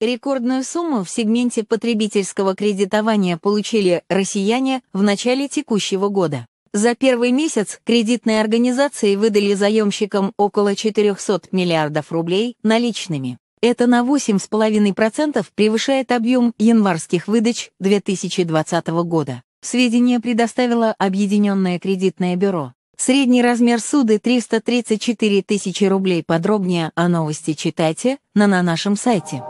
Рекордную сумму в сегменте потребительского кредитования получили россияне в начале текущего года. За первый месяц кредитные организации выдали заемщикам около 400 миллиардов рублей наличными. Это на 8,5% превышает объем январских выдач 2020 года. Сведения предоставило Объединенное кредитное бюро. Средний размер суды 334 тысячи рублей. Подробнее о новости читайте на, на нашем сайте.